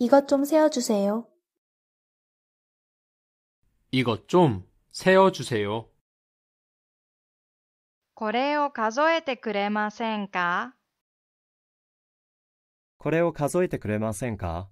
이것좀세워주세요이것좀세워주세요これを数えてくれませんかこれを数えてくれませんか